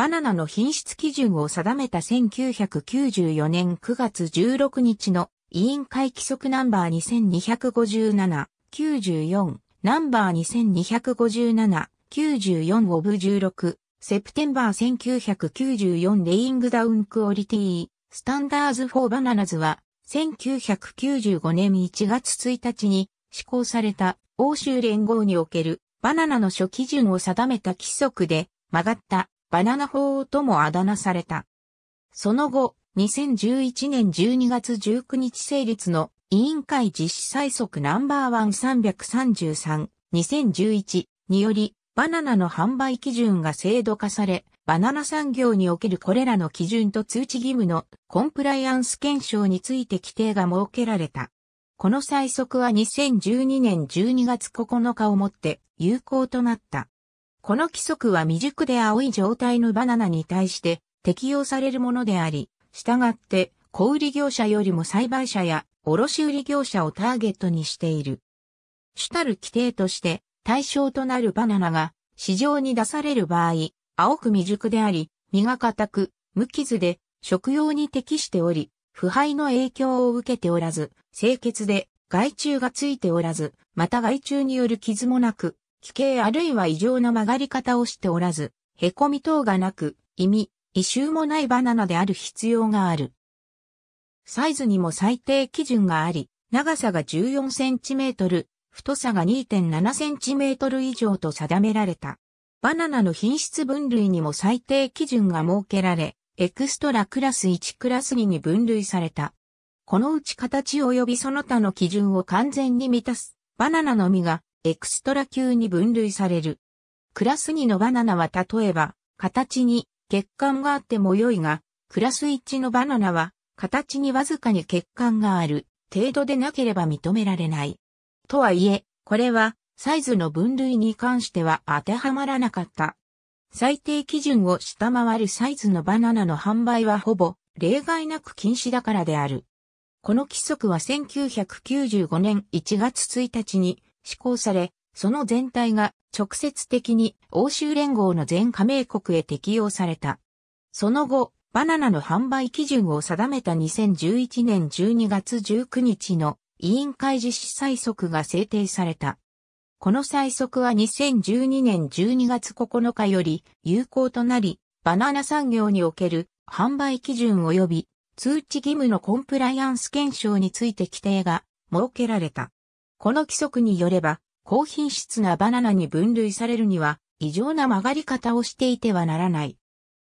バナナの品質基準を定めた1994年9月16日の委員会規則ナンバー2257-94、ナンバー2257-94オブ16、セプテンバー1994レイングダウンクオリティスタンダーズフォーバナナズは、1995年1月1日に施行された欧州連合におけるバナナの諸基準を定めた規則で曲がったバナナ法ともあだ名された。その後、2011年12月19日成立の委員会実施最速ナンバーワン3 3 3 2 0 1 1により、バナナの販売基準が制度化され、バナナ産業におけるこれらの基準と通知義務のコンプライアンス検証について規定が設けられた。この最速は2012年12月9日をもって有効となった。この規則は未熟で青い状態のバナナに対して適用されるものであり、従って小売業者よりも栽培者や卸売業者をターゲットにしている。主たる規定として対象となるバナナが市場に出される場合、青く未熟であり、実が固く、無傷で食用に適しており、腐敗の影響を受けておらず、清潔で害虫がついておらず、また害虫による傷もなく、奇形あるいは異常な曲がり方をしておらず、凹み等がなく、意味、異臭もないバナナである必要がある。サイズにも最低基準があり、長さが14センチメートル、太さが2.7センチメートル以上と定められた。バナナの品質分類にも最低基準が設けられ、エクストラクラス1クラス2に分類された。このうち形及びその他の基準を完全に満たす、バナナの実がエクストラ級に分類される。クラス2のバナナは例えば、形に血管があっても良いが、クラス1のバナナは、形にわずかに血管がある程度でなければ認められない。とはいえ、これは、サイズの分類に関しては当てはまらなかった。最低基準を下回るサイズのバナナの販売はほぼ例外なく禁止だからである。この規則は1995年1月1日に施行され、その全体が直接的に欧州連合の全加盟国へ適用された。その後、バナナの販売基準を定めた2011年12月19日の委員会実施最速が制定された。この最速は2012年12月9日より有効となり、バナナ産業における販売基準及び通知義務のコンプライアンス検証について規定が設けられた。この規則によれば、高品質なバナナに分類されるには、異常な曲がり方をしていてはならない。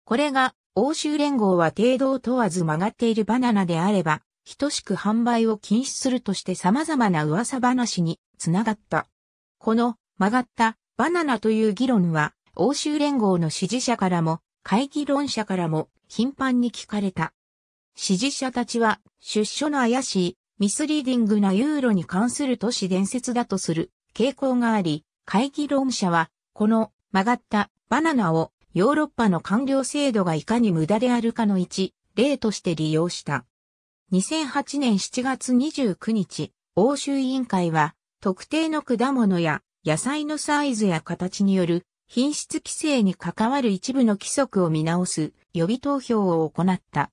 これが、欧州連合は程度を問わず曲がっているバナナであれば、等しく販売を禁止するとして様々な噂話につながった。この曲がったバナナという議論は、欧州連合の支持者からも、会議論者からも頻繁に聞かれた。支持者たちは出所の怪しいミスリーディングなユーロに関する都市伝説だとする傾向があり、会議論者は、この曲がったバナナをヨーロッパの官僚制度がいかに無駄であるかの一例として利用した。2008年7月29日、欧州委員会は特定の果物や野菜のサイズや形による品質規制に関わる一部の規則を見直す予備投票を行った。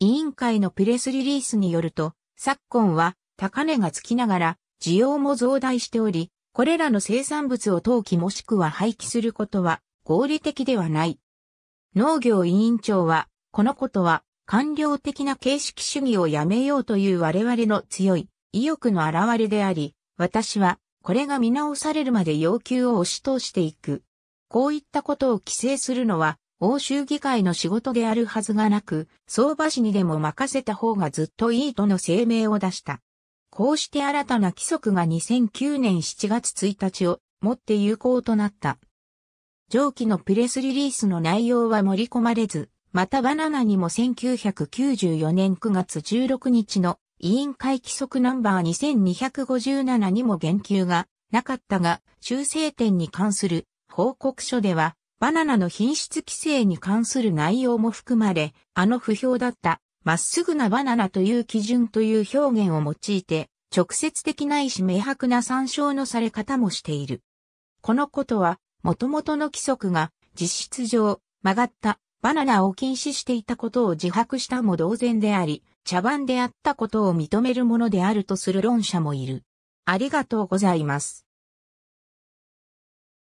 委員会のプレスリリースによると、昨今は高値がつきながら需要も増大しており、これらの生産物を投器もしくは廃棄することは合理的ではない。農業委員長は、このことは官僚的な形式主義をやめようという我々の強い意欲の表れであり、私はこれが見直されるまで要求を押し通していく。こういったことを規制するのは欧州議会の仕事であるはずがなく、相場市にでも任せた方がずっといいとの声明を出した。こうして新たな規則が2009年7月1日をもって有効となった。上記のプレスリリースの内容は盛り込まれず、またバナナにも1994年9月16日の委員会規則ナンバー2257にも言及がなかったが、修正点に関する報告書では、バナナの品質規制に関する内容も含まれ、あの不評だったまっすぐなバナナという基準という表現を用いて、直接的ないし明白な参照のされ方もしている。このことは、元々の規則が実質上曲がったバナナを禁止していたことを自白したも同然であり、茶番であったことを認めるものであるとする論者もいる。ありがとうございます。